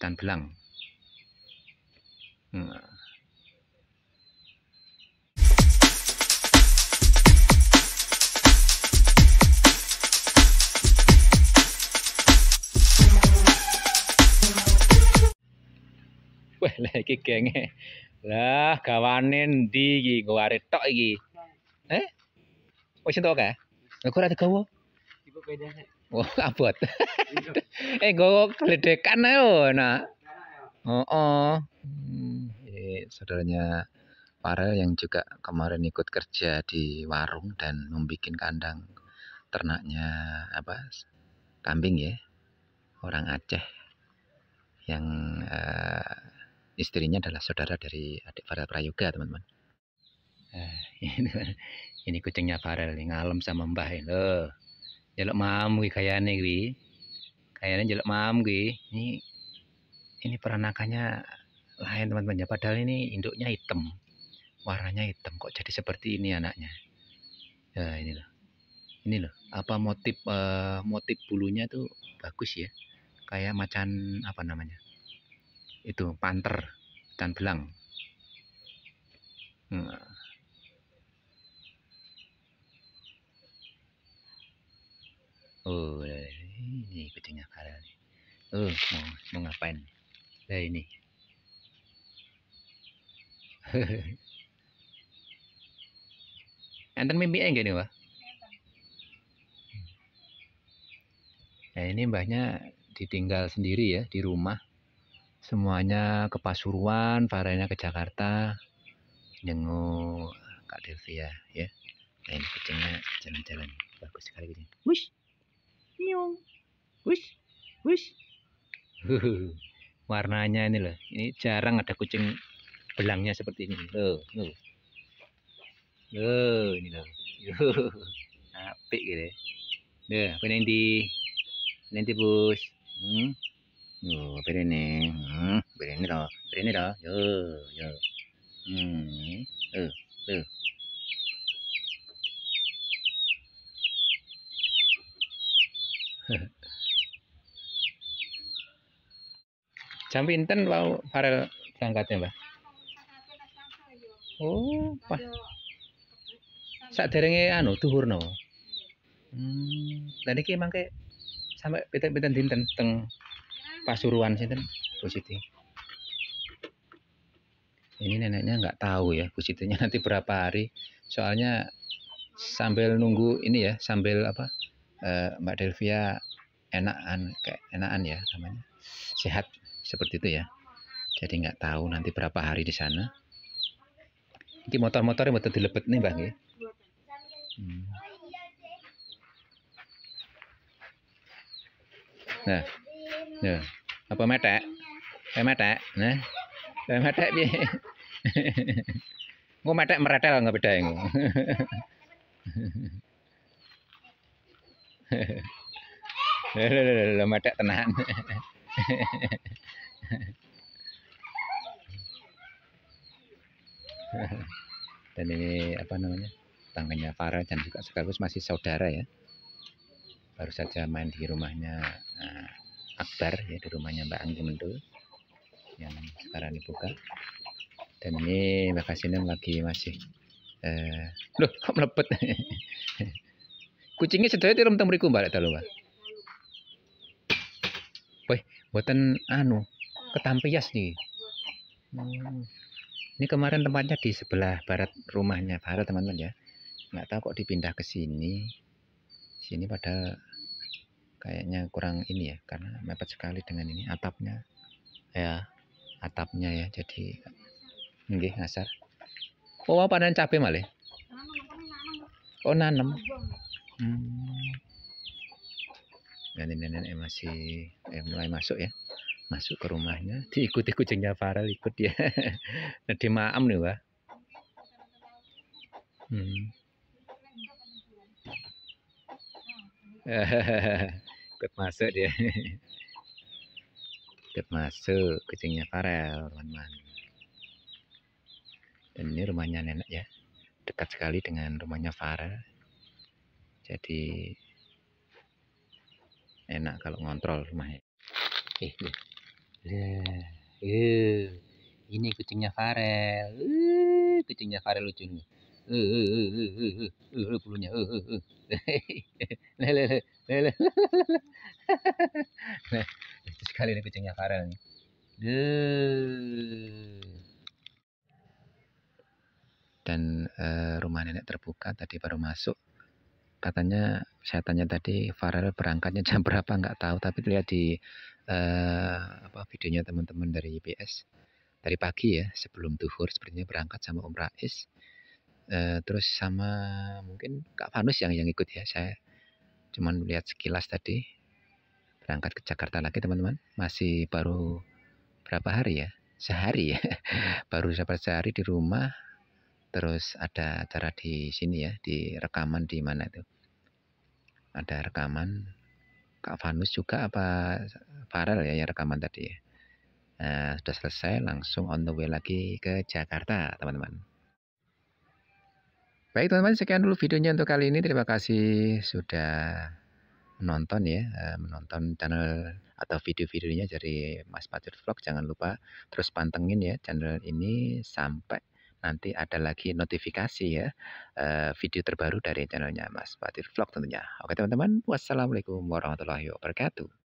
dan belang. Nah. Hmm. Wah, lah iki eh. Lah gawane ndi iki nggo arek tok iki? Eh? Wis entuk kae? Lah ora digawa? Ibu beda Oh, abot. Iya. eh, gue keledekan ayo, oh, nak. Oh, oh. eh, saudaranya Farel yang juga kemarin ikut kerja di warung dan membuat kandang ternaknya apa kambing ya orang Aceh yang uh, istrinya adalah saudara dari adik Farel Prayoga teman-teman eh, ini, kucingnya Farel yang ngalem sama Mbah loh jalak mam gue kayaknya gue kayaknya jalak mam gue ini ini peranakannya lain teman-teman ya padahal ini induknya hitam warnanya hitam kok jadi seperti ini anaknya ya ini loh ini loh apa motif uh, motif bulunya tuh bagus ya kayak macan apa namanya itu panter dan belang hmm. oh ya, ini kucingnya kalah nih oh mau, mau ngapain nah ini Enten mimpi enggak nih, Wah? Nah, ini mbahnya ditinggal sendiri ya di rumah. Semuanya ke Pasuruan, Faranya ke Jakarta, jenguk Kak Devia ya, ya. Nah, ini kucingnya jalan-jalan. Bagus sekali kucing. Wish! Miung. Wish, wish. Warnanya ini loh. Ini jarang ada kucing belangnya seperti ini. Loh, loh. Loh, ini loh. Apik gitu. Ya, apa di nanti bus. Hmm. Yo, oh, ini. Hmm, berene dah. Berene dah. Yo, yo. Hmm. Jam pinten mau Farel berangkatnya, Mbak? Oh, pak pas. derengnya anu duhurno. Hmm, dan iki mangke sampai pinten-pinten dinten teng Pasuruan sih Bu Siti. Ini neneknya nggak tahu ya Bu nanti berapa hari. Soalnya sambil nunggu ini ya, sambil apa? Eh, Mbak Delvia enakan kayak enakan ya namanya. Sehat seperti itu ya jadi nggak tahu nanti berapa hari di sana ini motor-motor yang betul dilepet nih bang ya hmm. nah ya apa metek eh metek nah eh metek bi gue metek meretel nggak beda yang Lho, lho, metek dan ini apa namanya tangannya Farah dan juga sekaligus masih saudara ya baru saja main di rumahnya uh, Akbar ya di rumahnya Mbak Anggi Mendul yang sekarang dibuka dan ini Mbak Kasinem lagi masih uh, loh kok melepet kucingnya sedaya di rumah beriku mbak tak Mbak buatan anu eh. ketampias nih hmm. ini kemarin tempatnya di sebelah barat rumahnya barat teman-teman ya nggak tahu kok dipindah ke sini sini padahal kayaknya kurang ini ya karena mepet sekali dengan ini atapnya ya atapnya ya jadi nggih ngasar oh panen cabai malah ya? oh nanam? hmm. dan ini nenek masih ya, mulai masuk ya masuk ke rumahnya diikuti kucingnya Farel ikut ya di maam nih wah hmm. ikut masuk dia ikut masuk kucingnya Farel teman-teman dan ini rumahnya nenek ya dekat sekali dengan rumahnya Farel jadi enak kalau ngontrol rumahnya eh Leh. Eh, ini kucingnya Farel. Eh, kucingnya Farel lucu nih. Eh, eh, eh, eh, eh, eh, eh, eh, eh bulunya. Eh, eh, eh. Lele, lele, lele. sekali nih kucingnya Farel nih. Dan uh, rumah nenek terbuka tadi baru masuk katanya saya tanya tadi Farel berangkatnya jam berapa nggak tahu tapi lihat di eh, apa videonya teman-teman dari YPS dari pagi ya sebelum duhur sepertinya berangkat sama Om Rais eh, terus sama mungkin Kak Vanus yang yang ikut ya saya cuman lihat sekilas tadi berangkat ke Jakarta lagi teman-teman masih baru berapa hari ya sehari ya baru sampai sehari di rumah terus ada acara di sini ya di rekaman di mana itu ada rekaman Kak Vanus juga apa Farel ya yang rekaman tadi ya. Nah, sudah selesai langsung on the way lagi ke Jakarta teman-teman. Baik teman-teman sekian dulu videonya untuk kali ini. Terima kasih sudah menonton ya, eh, menonton channel atau video-videonya dari Mas Patut Vlog. Jangan lupa terus pantengin ya channel ini sampai nanti ada lagi notifikasi ya eh, video terbaru dari channelnya Mas Fatir Vlog tentunya. Oke teman-teman, wassalamualaikum warahmatullahi wabarakatuh.